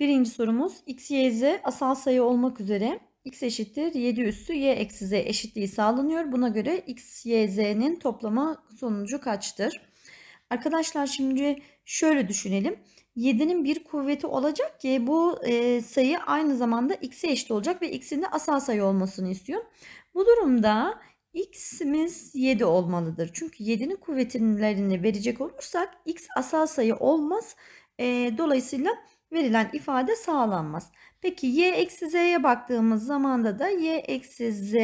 Birinci sorumuz x, y, z asal sayı olmak üzere x eşittir 7 üssü y eksi z eşitliği sağlanıyor. Buna göre x, y, z'nin toplama sonucu kaçtır? Arkadaşlar şimdi şöyle düşünelim. 7'nin bir kuvveti olacak ki bu e, sayı aynı zamanda x'e eşit olacak ve x'in de asal sayı olmasını istiyor. Bu durumda x'imiz 7 olmalıdır. Çünkü 7'nin kuvvetlerini verecek olursak x asal sayı olmaz. E, dolayısıyla verilen ifade sağlanmaz. Peki y eksi z'ye baktığımız zaman da y eksi z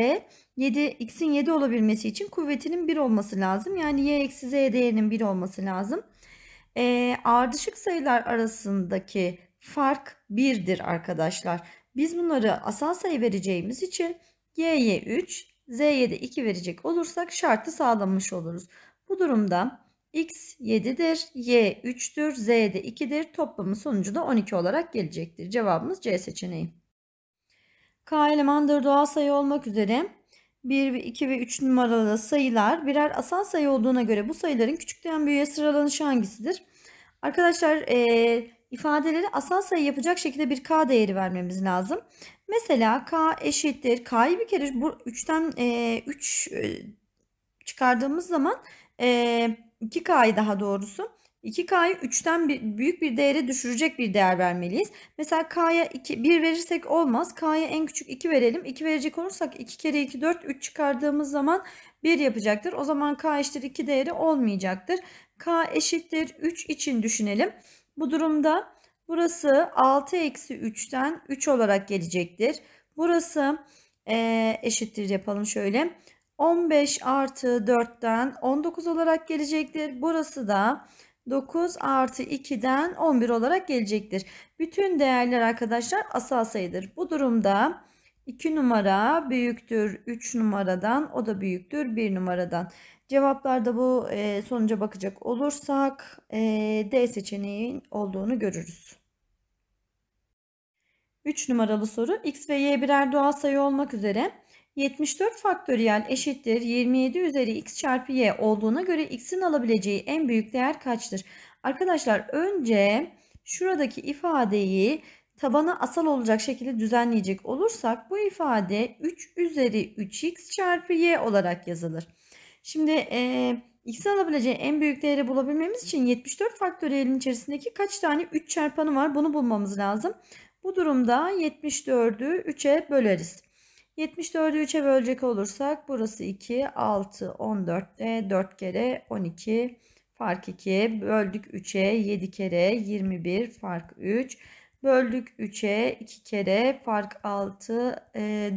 7 x'in 7 olabilmesi için kuvvetinin 1 olması lazım. Yani y eksi z değerinin 1 olması lazım. E, ardışık sayılar arasındaki fark 1'dir arkadaşlar. Biz bunları asal sayı vereceğimiz için y'ye 3, z'ye de 2 verecek olursak şartı sağlamış oluruz. Bu durumda X 7'dir, Y 3'tür, Z de 2'dir. Toplamın sonucu da 12 olarak gelecektir. Cevabımız C seçeneği. K elemandır doğal sayı olmak üzere 1, 2 ve 3 numaralı sayılar birer asal sayı olduğuna göre bu sayıların küçükten büyüğe sıralanışı hangisidir? Arkadaşlar e, ifadeleri asal sayı yapacak şekilde bir k değeri vermemiz lazım. Mesela k eşittir. K'yı bir kere bu 3'ten e, 3 e, çıkardığımız zaman e, 2K'yı daha doğrusu 2K'yı 3'ten bir, büyük bir değere düşürecek bir değer vermeliyiz. Mesela K'ya 2, 1 verirsek olmaz. K'ya en küçük 2 verelim. 2 verecek olursak 2 kere 2 4, 3 çıkardığımız zaman 1 yapacaktır. O zaman K eşittir 2 değeri olmayacaktır. K eşittir 3 için düşünelim. Bu durumda burası 6 eksi 3'ten 3 olarak gelecektir. Burası e, eşittir yapalım şöyle. 15 artı 4'ten 19 olarak gelecektir. Burası da 9 artı 2'den 11 olarak gelecektir. Bütün değerler arkadaşlar asal sayıdır. Bu durumda 2 numara büyüktür 3 numaradan o da büyüktür 1 numaradan. Cevaplarda bu e, sonuca bakacak olursak e, D seçeneğin olduğunu görürüz. 3 numaralı soru x ve y birer doğal sayı olmak üzere 74 faktöriyel eşittir 27 üzeri x çarpı y olduğuna göre x'in alabileceği en büyük değer kaçtır? Arkadaşlar önce şuradaki ifadeyi tabana asal olacak şekilde düzenleyecek olursak bu ifade 3 üzeri 3x çarpı y olarak yazılır. Şimdi e, x'in alabileceği en büyük değeri bulabilmemiz için 74 faktöriyelin içerisindeki kaç tane 3 çarpanı var bunu bulmamız lazım. Bu durumda 74'ü 3'e böleriz. 74'ü 3'e bölecek olursak burası 2, 6, 14 de 4 kere 12 fark 2. Böldük 3'e 7 kere 21 fark 3. Böldük 3'e 2 kere fark 6 e,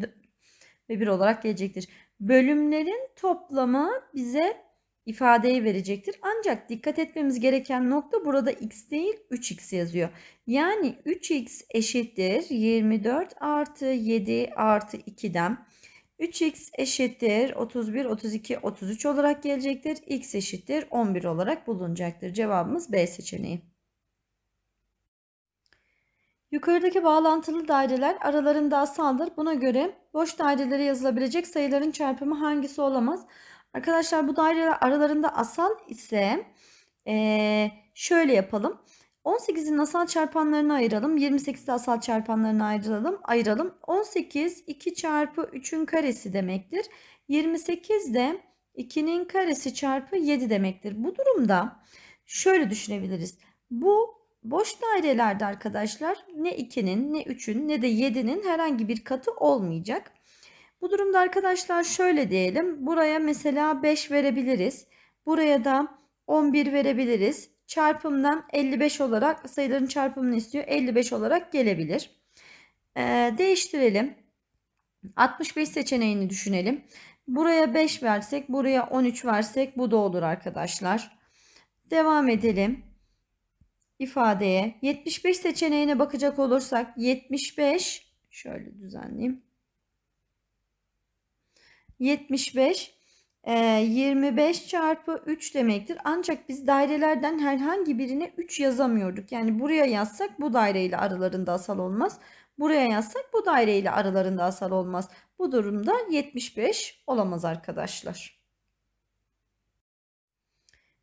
ve 1 olarak gelecektir. Bölümlerin toplamı bize ifadeyi verecektir. Ancak dikkat etmemiz gereken nokta burada x değil 3x yazıyor. Yani 3x eşittir 24 artı 7 artı 2'den. 3x eşittir 31, 32, 33 olarak gelecektir. x eşittir 11 olarak bulunacaktır. Cevabımız B seçeneği. Yukarıdaki bağlantılı daireler aralarında asaldır. Buna göre boş dairelere yazılabilecek sayıların çarpımı hangisi olamaz? Arkadaşlar bu daire aralarında asal ise ee, şöyle yapalım. 18'in asal çarpanlarını ayıralım. 28'de asal çarpanlarını ayıralım. ayıralım. 18 2 çarpı 3'ün karesi demektir. 28 de 2'nin karesi çarpı 7 demektir. Bu durumda şöyle düşünebiliriz. Bu boş dairelerde arkadaşlar ne 2'nin ne 3'ün ne de 7'nin herhangi bir katı olmayacak. Bu durumda arkadaşlar şöyle diyelim. Buraya mesela 5 verebiliriz. Buraya da 11 verebiliriz. Çarpımdan 55 olarak sayıların çarpımını istiyor. 55 olarak gelebilir. Ee, değiştirelim. 65 seçeneğini düşünelim. Buraya 5 versek, buraya 13 versek bu da olur arkadaşlar. Devam edelim. ifadeye 75 seçeneğine bakacak olursak 75 şöyle düzenleyeyim. 75 25 e, çarpı 3 demektir. Ancak biz dairelerden herhangi birine 3 yazamıyorduk. Yani buraya yazsak bu daire ile aralarında asal olmaz. Buraya yazsak bu daire ile aralarında asal olmaz. Bu durumda 75 olamaz arkadaşlar.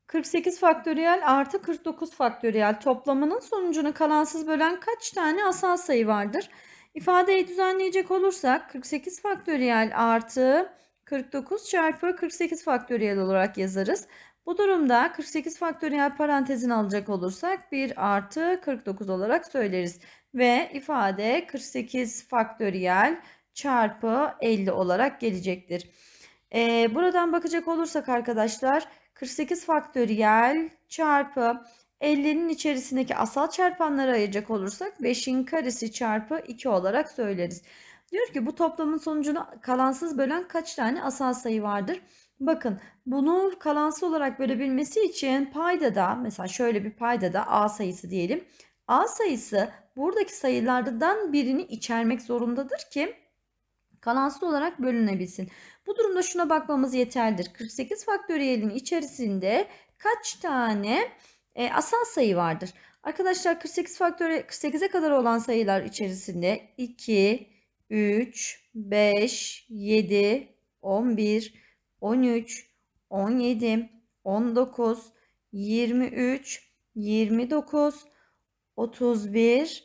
48 faktöriyel artı 49 faktöriyel toplamının sonucunu kalansız bölen kaç tane asal sayı vardır? İfadeyi düzenleyecek olursak 48 faktöriyel artı 49 çarpı 48 faktöriyel olarak yazarız. Bu durumda 48 faktöriyel parantezin alacak olursak 1 artı 49 olarak söyleriz. Ve ifade 48 faktöriyel çarpı 50 olarak gelecektir. Ee, buradan bakacak olursak arkadaşlar 48 faktöriyel çarpı 50'nin içerisindeki asal çarpanları ayıracak olursak 5'in karesi çarpı 2 olarak söyleriz. Diyor ki bu toplamın sonucunu kalansız bölen kaç tane asal sayı vardır? Bakın bunu kalansız olarak bölebilmesi için payda da mesela şöyle bir payda da A sayısı diyelim. A sayısı buradaki sayılardan birini içermek zorundadır ki kalansız olarak bölünebilsin. Bu durumda şuna bakmamız yeterlidir. 48 faktöriyelin içerisinde kaç tane e, asal sayı vardır? Arkadaşlar 48 faktöriyel 48'e kadar olan sayılar içerisinde 2, 3, 5, 7, 11, 13, 17, 19, 23, 29, 31,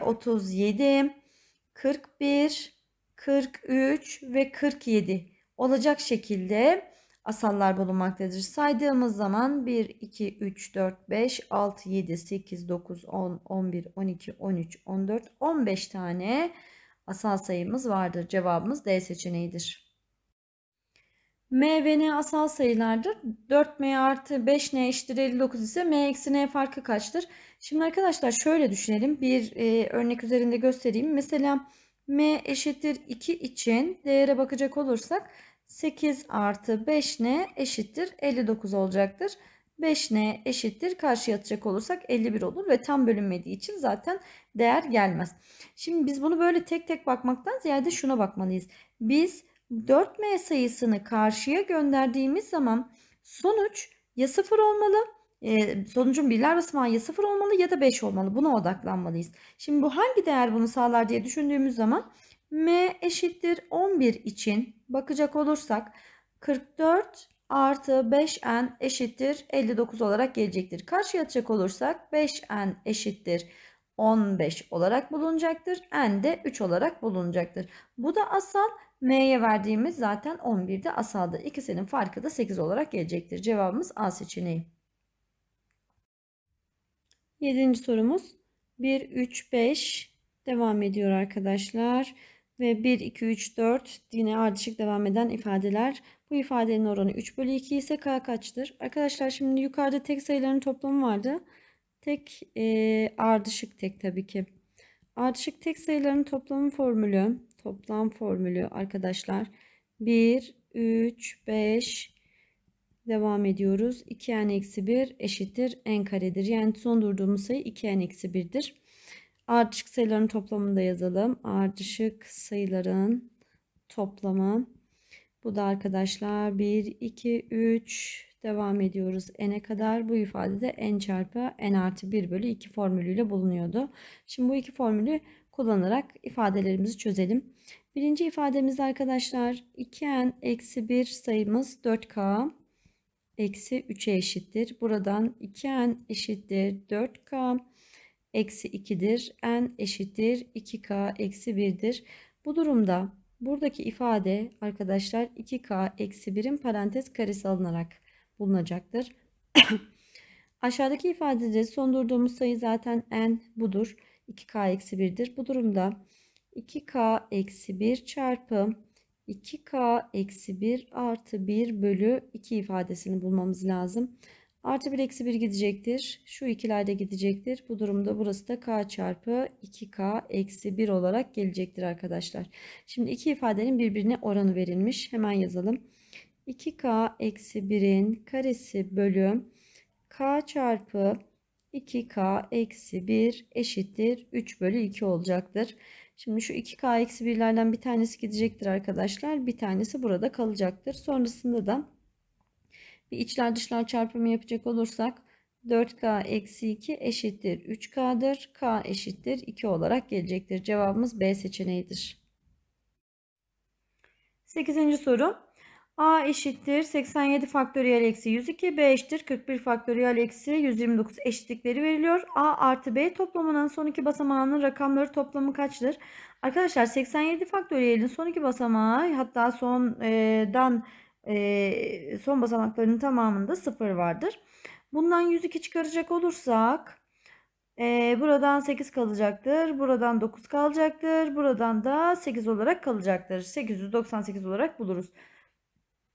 37, 41, 43 ve 47 olacak şekilde asallar bulunmaktadır. Saydığımız zaman 1, 2, 3, 4, 5, 6, 7, 8, 9, 10, 11, 12, 13, 14, 15 tane asal sayımız vardır. Cevabımız D seçeneğidir. M ve N asal sayılardır. 4M artı 5N eşittir 59 ise M eksi N farkı kaçtır? Şimdi arkadaşlar şöyle düşünelim. Bir e, örnek üzerinde göstereyim. Mesela M eşittir 2 için değere bakacak olursak 8 artı 5N eşittir 59 olacaktır. 5n eşittir. Karşıya atacak olursak 51 olur ve tam bölünmediği için zaten değer gelmez. Şimdi biz bunu böyle tek tek bakmaktan ziyade şuna bakmalıyız. Biz 4m sayısını karşıya gönderdiğimiz zaman sonuç ya 0 olmalı e, sonucun birler basamağı ya 0 olmalı ya da 5 olmalı. Buna odaklanmalıyız. Şimdi bu hangi değer bunu sağlar diye düşündüğümüz zaman m eşittir 11 için bakacak olursak 44 artı 5n eşittir 59 olarak gelecektir. Karşıya atacak olursak 5n eşittir 15 olarak bulunacaktır. N de 3 olarak bulunacaktır. Bu da asal. M'ye verdiğimiz zaten 11'de asaldı. İkisinin farkı da 8 olarak gelecektir. Cevabımız A seçeneği. 7. sorumuz 1, 3, 5 devam ediyor arkadaşlar. Ve 1, 2, 3, 4 yine ardışık devam eden ifadeler bu ifadenin oranı 3 bölü 2 ise k kaçtır? Arkadaşlar şimdi yukarıda tek sayıların toplamı vardı. Tek e, ardışık tek tabii ki. Ardışık tek sayıların toplamı formülü. Toplam formülü arkadaşlar. 1, 3, 5 devam ediyoruz. 2n eksi 1 eşittir n karedir. Yani son durduğumuz sayı 2n eksi 1'dir. Ardışık sayıların toplamını da yazalım. Ardışık sayıların toplamı bu da arkadaşlar 1, 2, 3 devam ediyoruz. n'e kadar bu ifadede n çarpı n artı 1 bölü 2 formülüyle bulunuyordu. Şimdi bu iki formülü kullanarak ifadelerimizi çözelim. Birinci ifademiz arkadaşlar 2n eksi 1 sayımız 4k eksi 3'e eşittir. Buradan 2n eşittir 4k eksi 2'dir. n eşittir 2k eksi 1'dir. Bu durumda Buradaki ifade arkadaşlar 2k eksi 1'in parantez karesi alınarak bulunacaktır. Aşağıdaki ifadede son durduğumuz sayı zaten n budur. 2k eksi 1'dir. Bu durumda 2k eksi 1 çarpı 2k eksi 1 artı 1 bölü 2 ifadesini bulmamız lazım. Artı 1 eksi 1 gidecektir. Şu ikilerde gidecektir. Bu durumda burası da k çarpı 2k eksi 1 olarak gelecektir arkadaşlar. Şimdi iki ifadenin birbirine oranı verilmiş. Hemen yazalım. 2k eksi 1'in karesi bölü k çarpı 2k eksi 1 eşittir 3 bölü 2 olacaktır. Şimdi şu 2k eksi 1'lerden bir tanesi gidecektir arkadaşlar. Bir tanesi burada kalacaktır. Sonrasında da bir içler dışlar çarpımı yapacak olursak 4K eksi 2 eşittir 3K'dır. K eşittir 2 olarak gelecektir. Cevabımız B seçeneğidir. 8. soru. A eşittir 87 faktöriyel eksi 102. B eşittir 41 faktöriyel eksi 129 eşitlikleri veriliyor. A artı B toplamının son iki basamağının rakamları toplamı kaçtır? Arkadaşlar 87 faktöriyelin son iki basamağı hatta sondan e, son basamaklarının tamamında 0 vardır. Bundan 102 çıkaracak olursak e, buradan 8 kalacaktır. Buradan 9 kalacaktır. Buradan da 8 olarak kalacaktır. 898 olarak buluruz.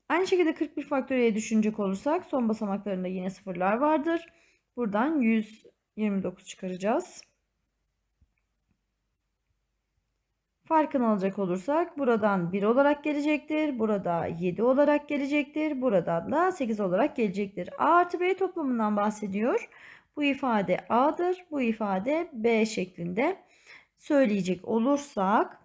Aynı şekilde 41 faktöriye düşünecek olursak son basamaklarında yine sıfırlar vardır. Buradan 129 çıkaracağız. Farkını alacak olursak buradan 1 olarak gelecektir. Burada 7 olarak gelecektir. Buradan da 8 olarak gelecektir. A artı B toplamından bahsediyor. Bu ifade A'dır. Bu ifade B şeklinde söyleyecek olursak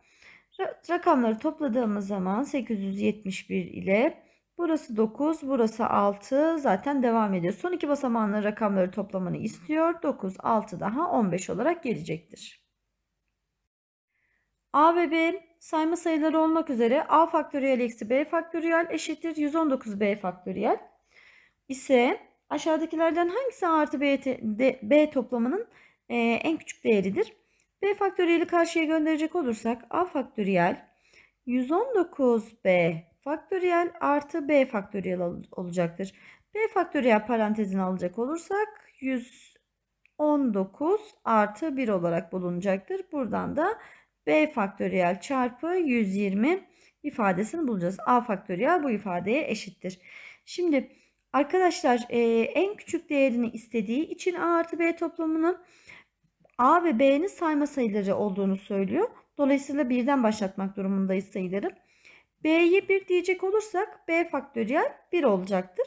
rakamları topladığımız zaman 871 ile burası 9 burası 6 zaten devam ediyor. Son iki basamağının rakamları toplamını istiyor. 9 6 daha 15 olarak gelecektir. A ve B sayma sayıları olmak üzere A faktöriyel eksi B faktöriyel eşittir 119 B faktöriyel ise aşağıdakilerden hangisi artı B, te, B toplamının e, en küçük değeridir? B faktöriyeli karşıya gönderecek olursak A faktöriyel 119 B faktöriyel artı B faktöriyel olacaktır. B faktöriyel parantezine alacak olursak 119 artı 1 olarak bulunacaktır. Buradan da b faktöriyel çarpı 120 ifadesini bulacağız. a faktöriyel bu ifadeye eşittir. Şimdi arkadaşlar e, en küçük değerini istediği için a artı b toplamının a ve b'nin sayma sayıları olduğunu söylüyor. Dolayısıyla birden başlatmak durumundayız sayıları. b'ye 1 diyecek olursak b faktöriyel 1 olacaktır.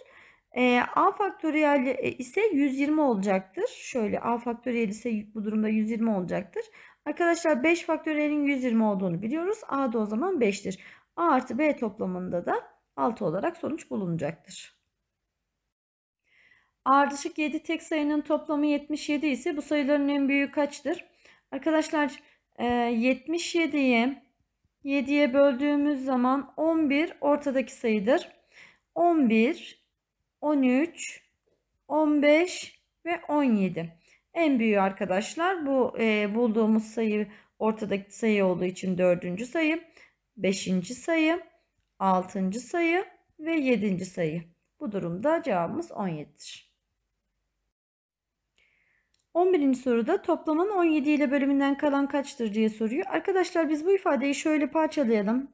E, A faktöriyel e, ise 120 olacaktır. Şöyle A faktöriyel ise bu durumda 120 olacaktır. Arkadaşlar 5 faktöriyelin 120 olduğunu biliyoruz. A da o zaman 5'tir. A artı B toplamında da 6 olarak sonuç bulunacaktır. Ardışık 7 tek sayının toplamı 77 ise bu sayıların en büyüğü kaçtır? Arkadaşlar 77'yi e, 7'ye böldüğümüz zaman 11 ortadaki sayıdır. 11, 13, 15 ve 17. En büyüğü arkadaşlar bu e, bulduğumuz sayı ortadaki sayı olduğu için dördüncü sayı, beşinci sayı, altıncı sayı ve yedinci sayı. Bu durumda cevabımız 17'dir. 11. soruda toplamın 17 ile bölümünden kalan kaçtır diye soruyor. Arkadaşlar biz bu ifadeyi şöyle parçalayalım.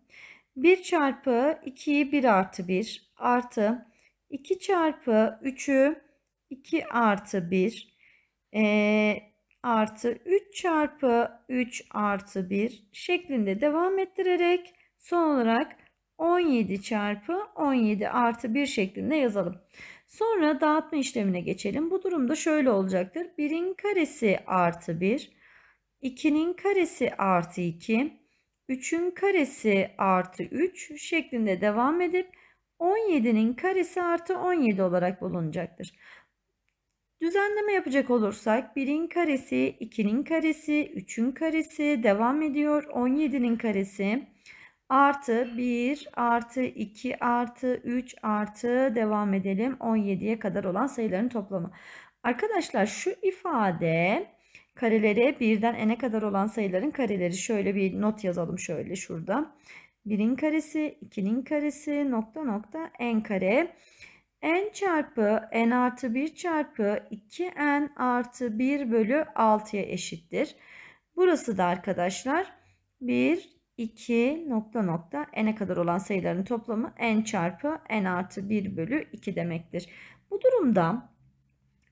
1 çarpı 2'yi 1 artı 1 artı 2 çarpı 3'ü 2 artı 1 e, artı 3 çarpı 3 artı 1 şeklinde devam ettirerek son olarak 17 çarpı 17 artı 1 şeklinde yazalım. Sonra dağıtma işlemine geçelim. Bu durumda şöyle olacaktır. 1'in karesi artı 1, 2'nin karesi artı 2, 3'ün karesi artı 3 şeklinde devam edip 17'nin karesi artı 17 olarak bulunacaktır. Düzenleme yapacak olursak 1'in karesi, 2'nin karesi, 3'ün karesi devam ediyor. 17'nin karesi artı 1 artı 2 artı 3 artı devam edelim 17'ye kadar olan sayıların toplamı. Arkadaşlar şu ifade kareleri birden n'e kadar olan sayıların kareleri şöyle bir not yazalım şöyle şurada. 1'in karesi, 2'nin karesi, nokta nokta n kare n çarpı n artı 1 çarpı 2n artı 1 bölü 6'ya eşittir. Burası da arkadaşlar 1, 2 nokta nokta n'e kadar olan sayıların toplamı n çarpı n artı 1 bölü 2 demektir. Bu durumda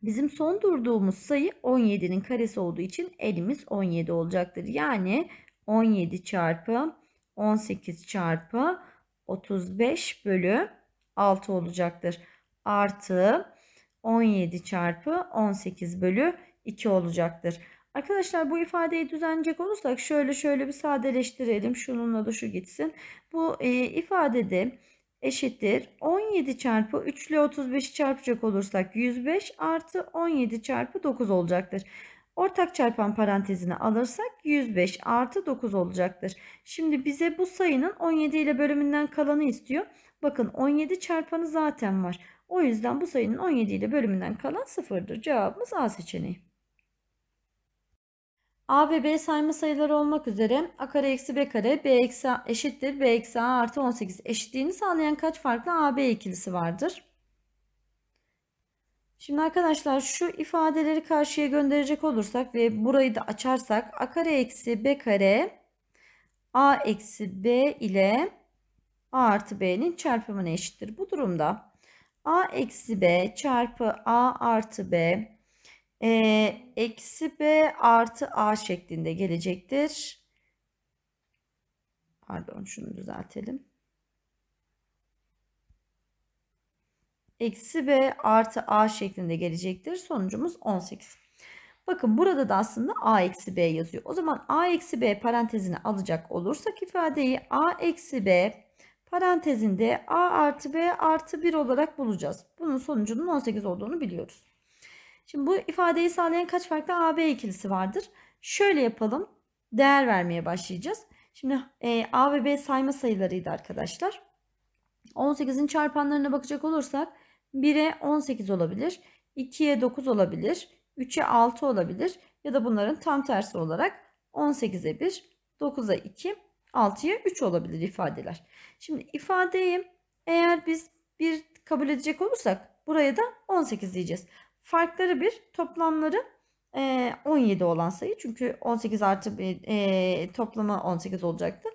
bizim son durduğumuz sayı 17'nin karesi olduğu için elimiz 17 olacaktır. Yani 17 çarpı 18 çarpı 35 bölü 6 olacaktır artı 17 çarpı 18 bölü 2 olacaktır. Arkadaşlar bu ifadeyi düzenleyecek olursak şöyle şöyle bir sadeleştirelim. Şununla da şu gitsin. Bu e, ifadede eşittir 17 çarpı 3 ile 35 çarpacak olursak 105 artı 17 çarpı 9 olacaktır. Ortak çarpan parantezine alırsak 105 artı 9 olacaktır. Şimdi bize bu sayının 17 ile bölümünden kalanı istiyor. Bakın 17 çarpanı zaten var. O yüzden bu sayının 17 ile bölümünden kalan sıfırdır. Cevabımız A seçeneği. A ve B sayma sayıları olmak üzere a kare eksi b kare b eksi a eşittir b eksi a artı 18 eşitliğini sağlayan kaç farklı a b ikilisi vardır? Şimdi arkadaşlar şu ifadeleri karşıya gönderecek olursak ve burayı da açarsak a kare eksi b kare a eksi b ile a artı b'nin çarpımına eşittir. Bu durumda a eksi b çarpı a artı b e, eksi b artı a şeklinde gelecektir. Pardon şunu düzeltelim. Eksi b artı a şeklinde gelecektir. Sonucumuz 18. Bakın burada da aslında a eksi b yazıyor. O zaman a eksi b parantezine alacak olursak ifadeyi a eksi b Parantezinde a artı b artı 1 olarak bulacağız. Bunun sonucunun 18 olduğunu biliyoruz. Şimdi bu ifadeyi sağlayan kaç farklı AB ikilisi vardır? Şöyle yapalım. Değer vermeye başlayacağız. Şimdi e, A ve B sayma sayılarıydı arkadaşlar. 18'in çarpanlarına bakacak olursak 1'e 18 olabilir, 2'ye 9 olabilir, 3'e 6 olabilir ya da bunların tam tersi olarak 18'e 1, 9'a 2, 6'ya 3 olabilir ifadeler. Şimdi ifadeyi eğer biz bir kabul edecek olursak buraya da 18 diyeceğiz. Farkları bir toplamları 17 olan sayı. Çünkü 18 artı bir e, toplamı 18 olacaktı.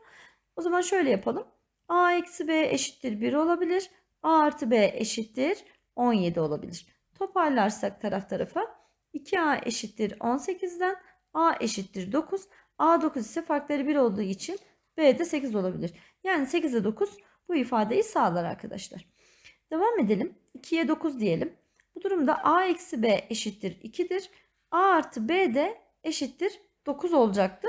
O zaman şöyle yapalım. A eksi B eşittir 1 olabilir. A artı B eşittir 17 olabilir. Toparlarsak taraf tarafa 2A eşittir 18'den A eşittir 9. A 9 ise farkları 1 olduğu için B de 8 olabilir. Yani 8'e 9 bu ifadeyi sağlar arkadaşlar. Devam edelim. 2'ye 9 diyelim. Bu durumda A eksi B eşittir 2'dir. A artı B de eşittir 9 olacaktı.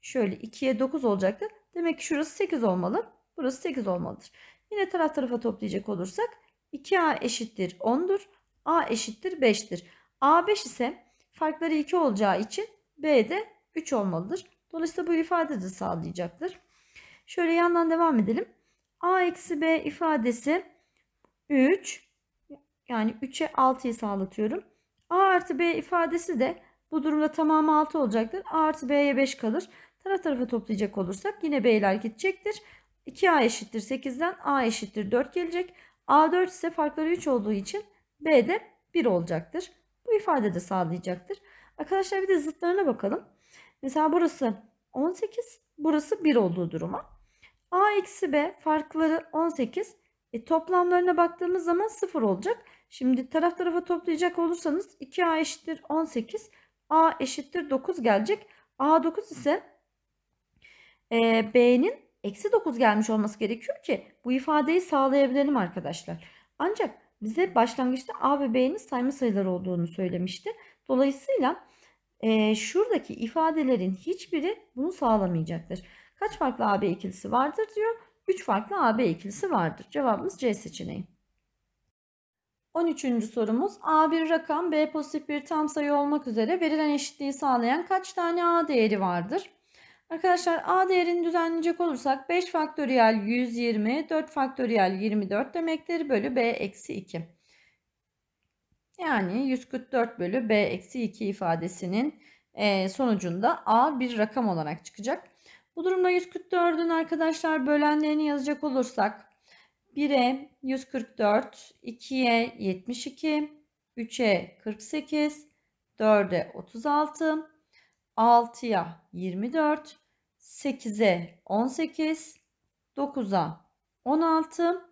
Şöyle 2'ye 9 olacaktı. Demek ki şurası 8 olmalı. Burası 8 olmalıdır. Yine taraf tarafa toplayacak olursak 2A eşittir 10'dur. A eşittir 5'tir. A 5 ise farkları 2 olacağı için B de 3 olmalıdır. Dolayısıyla bu ifade de sağlayacaktır. Şöyle yandan devam edelim. A eksi B ifadesi 3 yani 3'e 6'yı sağlatıyorum. A artı B ifadesi de bu durumda tamamı 6 olacaktır. A artı B'ye 5 kalır. Taraf tarafa toplayacak olursak yine B'ler gidecektir. 2A eşittir 8'den A eşittir 4 gelecek. A4 ise farkları 3 olduğu için B de 1 olacaktır. Bu ifade de sağlayacaktır. Arkadaşlar bir de zıtlarına bakalım. Mesela burası 18, burası 1 olduğu duruma. A eksi B farkları 18. E, toplamlarına baktığımız zaman 0 olacak. Şimdi taraf tarafa toplayacak olursanız 2A eşittir 18, A eşittir 9 gelecek. A 9 ise e, B'nin eksi 9 gelmiş olması gerekiyor ki bu ifadeyi sağlayabilelim arkadaşlar. Ancak bize başlangıçta A ve B'nin sayma sayıları olduğunu söylemişti. Dolayısıyla e, şuradaki ifadelerin hiçbiri bunu sağlamayacaktır. Kaç farklı AB ikilisi vardır diyor. 3 farklı AB ikilisi vardır. Cevabımız C seçeneği. 13. sorumuz a bir rakam B pozitif bir tam sayı olmak üzere verilen eşitliği sağlayan kaç tane A değeri vardır? Arkadaşlar A değerini düzenleyecek olursak 5 faktöriyel 120, 4 faktöriyel 24 demektir bölü B eksi 2. Yani 144 bölü b eksi 2 ifadesinin e, sonucunda a bir rakam olarak çıkacak. Bu durumda 144'ün arkadaşlar bölenlerini yazacak olursak 1'e 144, 2'ye 72, 3'e 48, 4'e 36, 6'ya 24, 8'e 18, 9'a 16,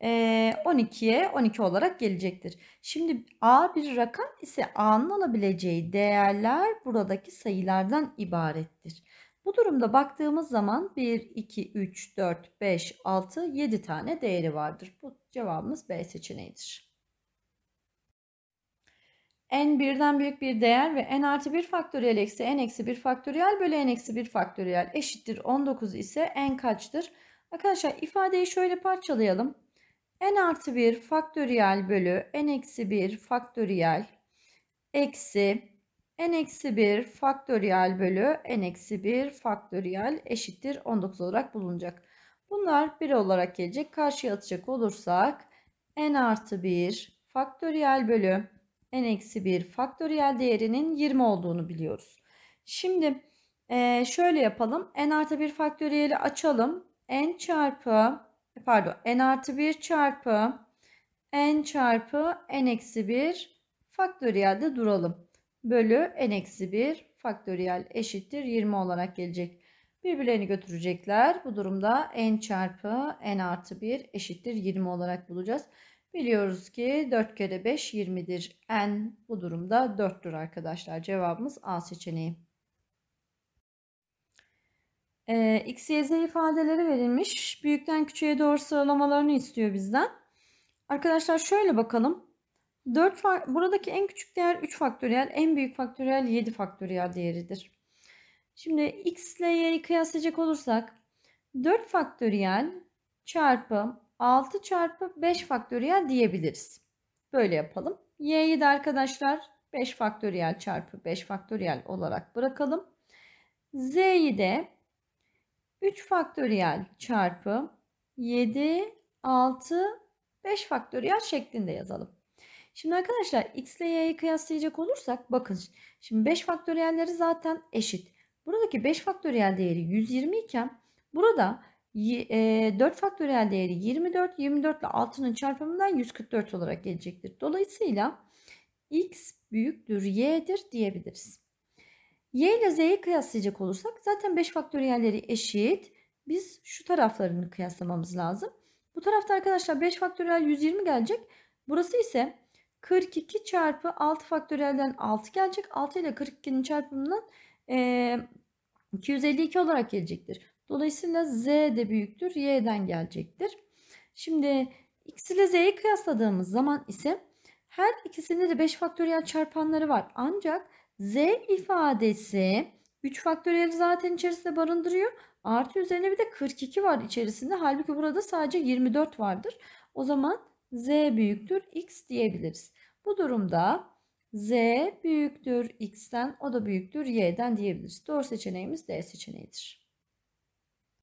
12'ye 12 olarak gelecektir. Şimdi A bir rakam ise A'nın alabileceği değerler buradaki sayılardan ibarettir. Bu durumda baktığımız zaman 1, 2, 3, 4, 5, 6, 7 tane değeri vardır. Bu cevabımız B seçeneğidir. n birden büyük bir değer ve n artı 1 faktöriyel eksi n eksi 1 faktöriyel bölü n eksi 1 faktöriyel eşittir 19 ise n kaçtır? Arkadaşlar ifadeyi şöyle parçalayalım n artı 1 faktöriyel bölü n eksi 1 faktöriyel eksi n eksi 1 faktöriyel bölü n eksi 1 faktöriyel eşittir 19 olarak bulunacak. Bunlar 1 olarak gelecek. Karşıya atacak olursak n artı 1 faktöriyel bölü n eksi 1 faktöriyel değerinin 20 olduğunu biliyoruz. Şimdi şöyle yapalım. n artı 1 faktöriyeli açalım. n çarpı pardon n artı 1 çarpı n çarpı n eksi 1 faktöriyelde duralım. Bölü n eksi 1 faktöriyel eşittir 20 olarak gelecek. Birbirlerini götürecekler. Bu durumda n çarpı n artı 1 eşittir 20 olarak bulacağız. Biliyoruz ki 4 kere 5 20'dir. n bu durumda 4'tür arkadaşlar. Cevabımız A seçeneği. E, X, Y, Z ifadeleri verilmiş. Büyükten küçüğe doğru sıralamalarını istiyor bizden. Arkadaşlar şöyle bakalım. 4 buradaki en küçük değer 3 faktöriyel, en büyük faktöriyel 7 faktöriyel değeridir. Şimdi x ile y'yi kıyaslayacak olursak 4 faktöriyel çarpı 6 çarpı 5 faktöriyel diyebiliriz. Böyle yapalım. y'yi de arkadaşlar 5 faktöriyel çarpı 5 faktöriyel olarak bırakalım. z'yi de 3 faktöriyel çarpı 7, 6, 5 faktöriyel şeklinde yazalım. Şimdi arkadaşlar x ile y'yi kıyaslayacak olursak bakın şimdi 5 faktöriyelleri zaten eşit. Buradaki 5 faktöriyel değeri 120 iken burada 4 e, faktöriyel değeri 24, 24 ile 6'nın çarpımından 144 olarak gelecektir. Dolayısıyla x büyüktür y'dir diyebiliriz. Y ile Z'yi kıyaslayacak olursak zaten 5 faktöriyelleri eşit. Biz şu taraflarını kıyaslamamız lazım. Bu tarafta arkadaşlar 5 faktöriyel 120 gelecek. Burası ise 42 çarpı 6 faktöriyelden 6 gelecek. 6 ile 42'nin çarpımından e, 252 olarak gelecektir. Dolayısıyla Z de büyüktür. Y'den gelecektir. Şimdi X ile Z'yi kıyasladığımız zaman ise her ikisinde de 5 faktöriyel çarpanları var. Ancak Z ifadesi 3 faktöriyeli zaten içerisinde barındırıyor. Artı üzerine bir de 42 var içerisinde. Halbuki burada sadece 24 vardır. O zaman z büyüktür x diyebiliriz. Bu durumda z büyüktür x'ten o da büyüktür y'den diyebiliriz. Doğru seçeneğimiz D seçeneğidir.